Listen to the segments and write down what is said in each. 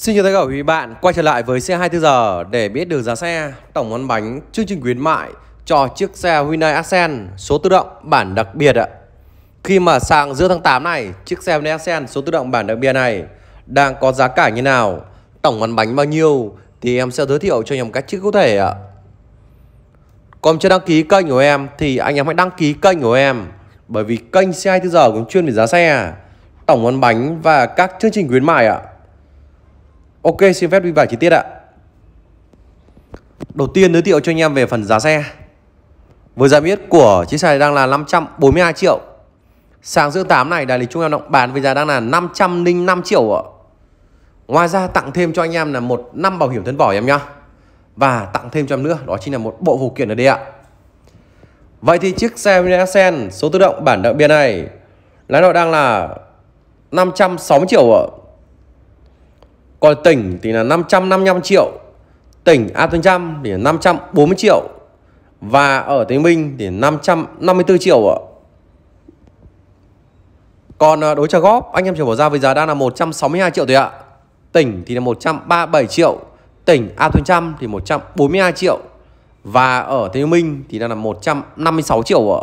Xin chào tất cả quý bạn quay trở lại với xe 24 giờ để biết được giá xe, tổng món bánh, chương trình khuyến mại cho chiếc xe Hyundai Accent số tự động bản đặc biệt ạ. Khi mà sang giữa tháng 8 này, chiếc xe Hyundai Accent số tự động bản đặc biệt này đang có giá cả như nào, tổng món bánh bao nhiêu thì em sẽ giới thiệu cho anh em cách chiếc cụ thể ạ. Còn chưa đăng ký kênh của em thì anh em hãy đăng ký kênh của em bởi vì kênh xe 24 giờ cũng chuyên về giá xe, tổng món bánh và các chương trình khuyến mại ạ. Ok xin phép đi vài chi tiết ạ Đầu tiên giới thiệu cho anh em về phần giá xe Với giá biết của chiếc xe này đang là 542 triệu Sáng giữa 8 này đại lý chúng em động bán với giá đang là 505 triệu ạ Ngoài ra tặng thêm cho anh em là một năm bảo hiểm thân vỏ em nhá Và tặng thêm cho em nữa đó chính là một bộ phụ kiện ở đây ạ Vậy thì chiếc xe Minasen số tự động bản đậu biên này Lái nội đang là 560 triệu ạ còn tỉnh thì là 555 triệu tỉnh A Tuấn Trăm thì là 540 triệu và ở Tây Minh thì 554 triệu ạ còn à, đối trả góp anh em chỉ bỏ ra với giá đang là 162 triệu thôi ạ tỉnh thì là 137 triệu tỉnh A Tuấn Trăm thì 142 triệu và ở Tây Minh thì đang là 156 triệu ạ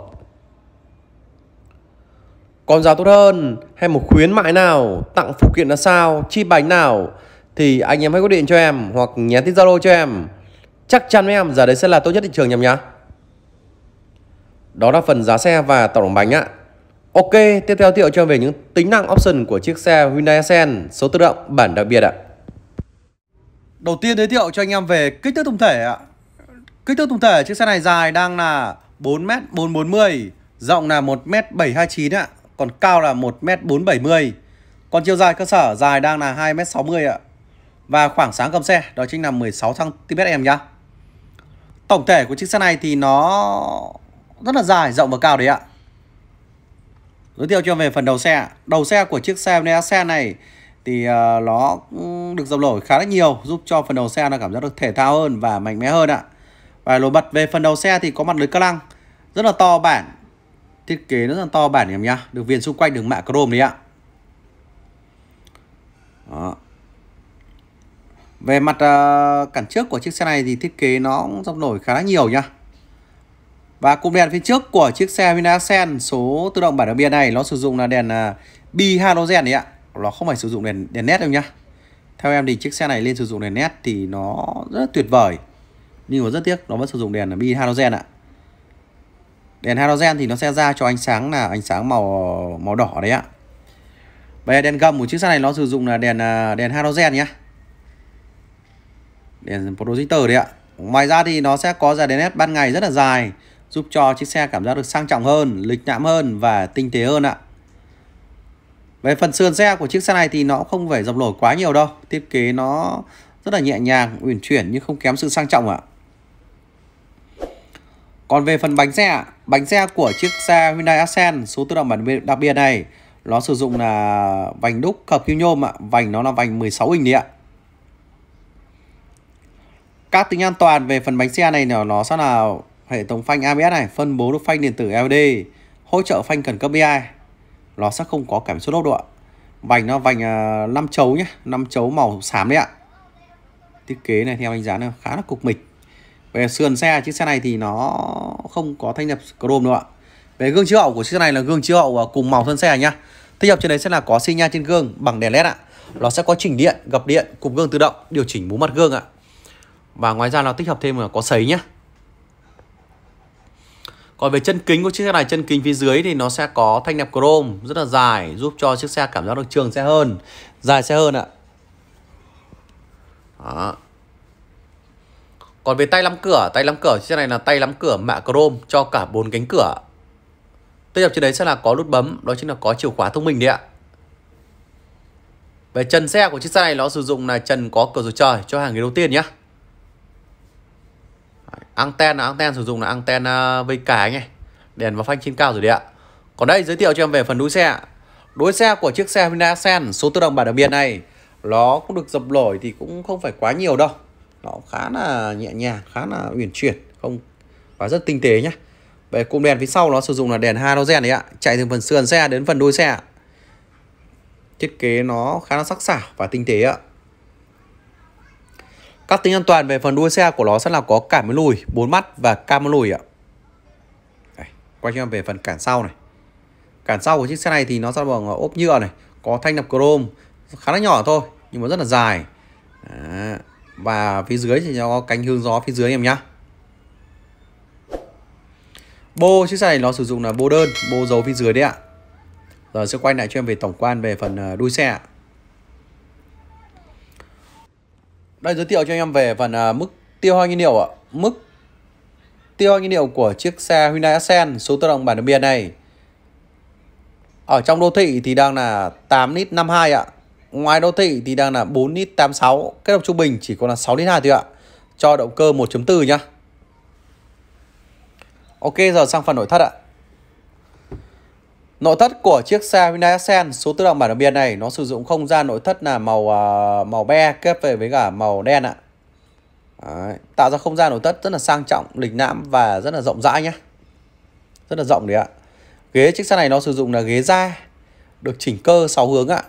còn giá tốt hơn hay một khuyến mại nào tặng phụ kiện là sao chi bánh nào thì anh em hãy gọi điện cho em hoặc nhắn tin Zalo cho em. Chắc chắn với em giờ đấy sẽ là tốt nhất thị trường nhầm nhá. Đó là phần giá xe và tổng bánh ạ. Ok, tiếp theo thiệu cho về những tính năng option của chiếc xe Hyundai Accent số tự động bản đặc biệt ạ. Đầu tiên giới thiệu cho anh em về kích thước tổng thể ạ. Kích thước tổng thể chiếc xe này dài đang là 4m440, rộng là 1m729 ạ, còn cao là 1m470. Còn chiều dài cơ sở dài đang là 2m60 ạ và khoảng sáng gầm xe đó chính là 16 cm em nhá. Tổng thể của chiếc xe này thì nó rất là dài, rộng và cao đấy ạ. Giới thiệu cho em về phần đầu xe. Đầu xe của chiếc xe Nea này thì ờ, nó được dập nổi khá là nhiều giúp cho phần đầu xe nó cảm giác được thể thao hơn và mạnh mẽ hơn ạ. Và nổi bật về phần đầu xe thì có mặt lưới ca lăng rất là to bản. Thiết kế rất là to bản em nhá. Được viền xung quanh đường mạ chrome đấy ạ. Đó. Về mặt ờ, cản trước của chiếc xe này thì thiết kế nó cũng dòng nổi khá là nhiều nhá. Và cụm đèn phía trước của chiếc xe Hyundai Accent số tự động bản đặc biệt này nó sử dụng là đèn ờ, bi halogen đấy ạ. Nó không phải sử dụng đèn đèn led đâu nhá. Theo em thì chiếc xe này lên sử dụng đèn led thì nó rất tuyệt vời. Nhưng mà rất tiếc nó vẫn sử dụng đèn bi halogen ạ. Đèn halogen thì nó sẽ ra cho ánh sáng là ánh sáng màu màu đỏ đấy ạ. Bây giờ đèn gầm của chiếc xe này nó sử dụng là đèn ờ, đèn halogen nhá đèn projector đấy ạ ngoài ra thì nó sẽ có ra đèn led ban ngày rất là dài giúp cho chiếc xe cảm giác được sang trọng hơn lịch lãm hơn và tinh tế hơn ạ về phần sườn xe của chiếc xe này thì nó không phải dập nổi quá nhiều đâu thiết kế nó rất là nhẹ nhàng uyển chuyển nhưng không kém sự sang trọng ạ còn về phần bánh xe bánh xe của chiếc xe Hyundai Accent số tự động bản đặc biệt này nó sử dụng là vành đúc hợp kim nhôm ạ vành nó là vành 16 inch đấy ạ các tính an toàn về phần bánh xe này nhỏ nó sẽ là hệ thống phanh ABS này, phân bố được phanh điện tử LD, hỗ trợ phanh cần cấp BI. Nó sẽ không có cảm số lốp đâu ạ. Vành nó vành 5 à, chấu nhé, 5 chấu màu xám đấy ạ. Thiết kế này theo anh giá nó khá là cục mịch. Về sườn xe, chiếc xe này thì nó không có thanh nhập chrome đâu ạ. Về gương chiếu hậu của chiếc xe này là gương chiếu hậu à, cùng màu thân xe nhá. Tích hợp trên đấy sẽ là có xi nha trên gương bằng đèn led ạ. Nó sẽ có chỉnh điện, gập điện, cụm gương tự động, điều chỉnh mũ mặt gương ạ và ngoài ra nó tích hợp thêm là có sấy nhé còn về chân kính của chiếc xe này chân kính phía dưới thì nó sẽ có thanh nẹp chrome rất là dài giúp cho chiếc xe cảm giác được trường xe hơn dài xe hơn ạ đó. Còn về tay lắm cửa, tay lắm cửa chiếc xe này là tay lắm cửa mạ chrome cho cả bốn cánh cửa. Tích hợp trên đấy sẽ là có nút bấm, đó chính là có chìa khóa thông minh đấy ạ. Về trần xe của chiếc xe này nó sử dụng là trần có cửa sổ trời cho hàng ghế đầu tiên nhé anten là anten sử dụng là anten ờ, vây cả anh đèn và phanh trên cao rồi đấy ạ còn đây giới thiệu cho em về phần đuôi xe đuôi xe của chiếc xe Hyundai Accent số tự động bản đặc biệt này nó cũng được dập nổi thì cũng không phải quá nhiều đâu nó khá là nhẹ nhàng khá là uyển chuyển không và rất tinh tế nhé về cụm đèn phía sau nó sử dụng là đèn halogen đấy ạ chạy từ phần sườn xe đến phần đuôi xe thiết kế nó khá là sắc sảo và tinh tế ạ các tính an toàn về phần đuôi xe của nó sẽ là có cảm biến lùi, bốn mắt và camera lùi ạ. Đây, quay cho em về phần cản sau này. Cản sau của chiếc xe này thì nó sẽ bằng ốp nhựa này, có thanh nạp chrome, khá là nhỏ thôi nhưng mà rất là dài. Đó. Và phía dưới thì nó có cánh hướng gió phía dưới em nhá. Bô chiếc xe này nó sử dụng là bô đơn, bô dấu phía dưới đấy ạ. Giờ sẽ quay lại cho em về tổng quan về phần ờ, đuôi xe ạ. Đây giới thiệu cho anh em về phần uh, mức tiêu hao nhiên liệu ạ. Mức tiêu hao nhiên liệu của chiếc xe Hyundai Accent số tự động bản đồng biển này. Ở trong đô thị thì đang là 8 lít 52 ạ. Ngoài đô thị thì đang là 4 lít 86, kết hợp trung bình chỉ còn là 6 lít 2 thôi ạ. Cho động cơ 1.4 nhá. Ok giờ sang phần nội thất ạ. Nội thất của chiếc xe Hyundai Accent số tự động bản đặc biệt này nó sử dụng không gian nội thất là màu uh, màu be kết về với cả màu đen ạ. Đấy. Tạo ra không gian nội thất rất là sang trọng, lịch lãm và rất là rộng rãi nhé. Rất là rộng đấy ạ. Ghế chiếc xe này nó sử dụng là ghế da được chỉnh cơ 6 hướng ạ.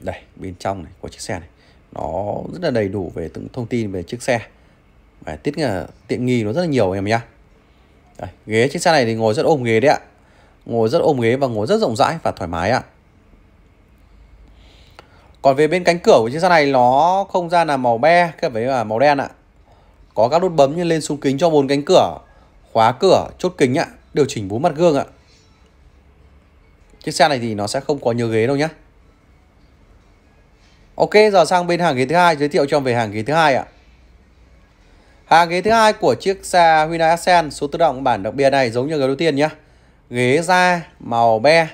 Đây, bên trong này của chiếc xe này nó rất là đầy đủ về từng thông tin về chiếc xe. Và tiết à, tiện nghi nó rất là nhiều em nhé đây, ghế chiếc xe này thì ngồi rất ôm ghế đấy ạ ngồi rất ôm ghế và ngồi rất rộng rãi và thoải mái ạ còn về bên cánh cửa của chiếc xe này nó không ra là màu be cái với là màu đen ạ có các nút bấm như lên xuống kính cho bốn cánh cửa khóa cửa chốt kính ạ điều chỉnh bốn mặt gương ạ chiếc xe này thì nó sẽ không có nhiều ghế đâu nhé Ok, giờ sang bên hàng ghế thứ hai giới thiệu cho về hàng ghế thứ hai ạ. Hàng ghế thứ hai của chiếc xe Hyundai Accent số tự động bản đặc biệt này giống như ghế đầu tiên nhé. Ghế da màu be.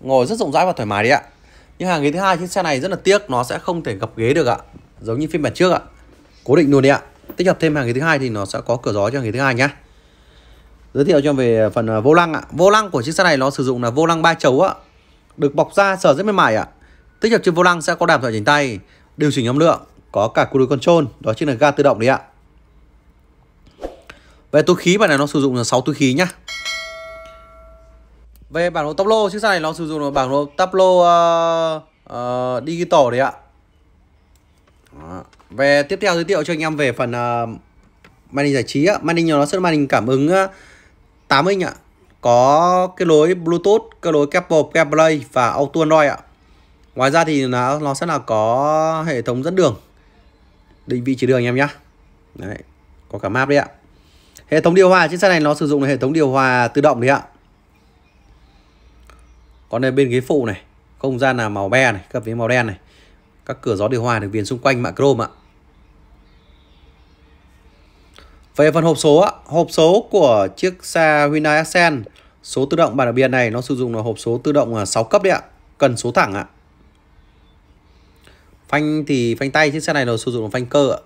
Ngồi rất rộng rãi và thoải mái đấy ạ. Nhưng hàng ghế thứ hai trên xe này rất là tiếc nó sẽ không thể gập ghế được ạ. Giống như phiên bản trước ạ. Cố định luôn đi ạ. Tích hợp thêm hàng ghế thứ hai thì nó sẽ có cửa gió cho hàng ghế thứ hai nhé. Giới thiệu cho về phần à, vô lăng ạ. Vô lăng của chiếc xe này nó sử dụng là vô lăng ba chấu ạ. Được bọc da sờ rất mềm mại ạ. Tích hợp trên vô lăng sẽ có đàm thoại chỉnh tay, điều chỉnh âm lượng, có cả cú đuôi control đó chính là ga tự động đấy ạ về túi khí bản này nó sử dụng là 6 túi khí nhá về bản đồ tốc chiếc xe này nó sử dụng là bản đồ tắp lô uh, uh, digital đấy ạ về tiếp theo giới thiệu cho anh em về phần uh, màn hình giải trí á màn hình nó sẽ màn hình cảm ứng 8 ờ, inch ạ có cái lối bluetooth cái lối cable CarPlay và auto android ạ ngoài ra thì nó nó sẽ là có hệ thống dẫn đường định vị chỉ đường anh em nhé đấy có cả map đấy ạ hệ thống điều hòa trên xe này nó sử dụng là hệ thống điều hòa tự động đấy ạ còn đây bên ghế phụ này không gian là màu be này các ghế màu đen này các cửa gió điều hòa được viền xung quanh mạ chrome ạ về phần hộp số ạ, hộp số của chiếc xe Hyundai Accent số tự động bản đặc biệt này nó sử dụng là hộp số tự động 6 à, cấp đấy ạ cần số thẳng ạ phanh thì phanh tay chiếc xe này nó sử dụng phanh cơ ạ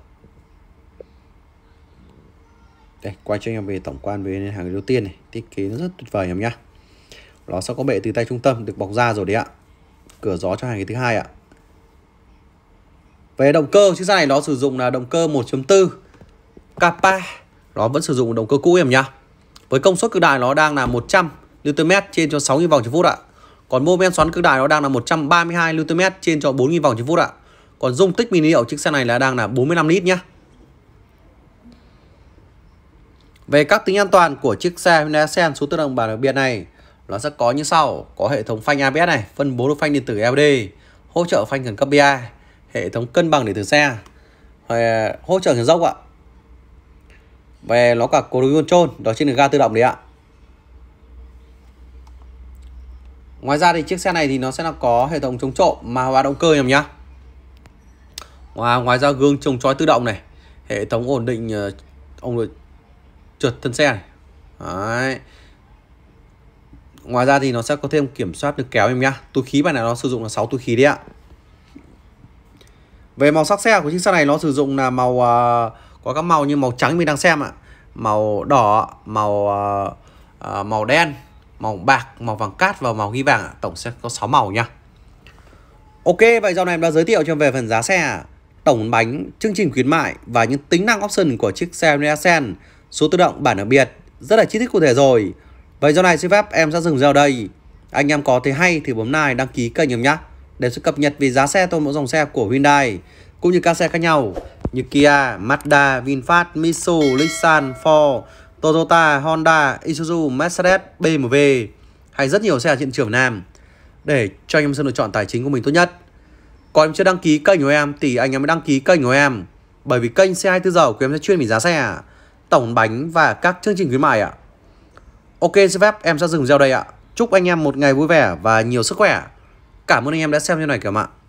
đây quay cho anh em về tổng quan về nên hàng đầu tiên này thiết kế rất tuyệt vời em nhá nó sẽ có bệ từ tay trung tâm được bọc ra rồi đấy ạ cửa gió cho hàng thứ hai ạ về động cơ chiếc xe này nó sử dụng là động cơ 1.4 Kappa nó vẫn sử dụng động cơ cũ em nhá với công suất cực đại nó đang là 100 Nm trên cho 6.000 vòng trên phút ạ còn mô men xoắn cực đại nó đang là 132 Nm trên cho 4.000 vòng trên phút ạ còn dung tích mini ở chiếc xe này là đang là 45 lít nhé. Về các tính an toàn của chiếc xe Hyundai Accent số tự động bản đặc biệt này nó sẽ có như sau có hệ thống phanh ABS này phân bố được phanh điện tử ld hỗ trợ phanh khẩn cấp BI hệ thống cân bằng điện tử xe về hỗ trợ chuyển dốc ạ về nó cả cruise control đó chính là ga tự động đấy ạ ngoài ra thì chiếc xe này thì nó sẽ là có hệ thống chống trộm mà hóa động cơ nhầm nhá ngoài, ngoài ra gương trông chói tự động này hệ thống ổn định ờ, ông được trượt thân xe này Đấy. ngoài ra thì nó sẽ có thêm kiểm soát được kéo em nhá túi khí bài này nó sử dụng là 6 túi khí đấy ạ về màu sắc xe của chiếc xe này nó sử dụng là màu uh, có các màu như màu trắng mình đang xem ạ màu đỏ màu uh, uh, màu đen màu bạc màu vàng cát và màu ghi vàng ạ. tổng sẽ có 6 màu nha Ok, vậy dạo này em đã giới thiệu cho em về phần giá xe à tổng bánh, chương trình khuyến mại và những tính năng option của chiếc xe Nissan, số tự động bản đặc biệt, rất là chi tiết cụ thể rồi. Vậy do này xin phép em sẽ dừng video đây. Anh em có thấy hay thì bấm like đăng ký kênh em nhé để sẽ cập nhật về giá xe toàn bộ dòng xe của Hyundai cũng như các xe khác nhau như Kia, Mazda, VinFast, Mitsubishi, Nissan, Ford, Toyota, Honda, Isuzu, Mercedes, BMW hay rất nhiều xe ở trên trường Nam để cho anh em sự lựa chọn tài chính của mình tốt nhất. Còn em chưa đăng ký kênh của em thì anh em mới đăng ký kênh của em. Bởi vì kênh xe 24 giờ của em sẽ chuyên về giá xe, tổng bánh và các chương trình khuyến mại ạ. Ok xin phép em sẽ dừng video đây ạ. Chúc anh em một ngày vui vẻ và nhiều sức khỏe. Cảm ơn anh em đã xem video này các mạng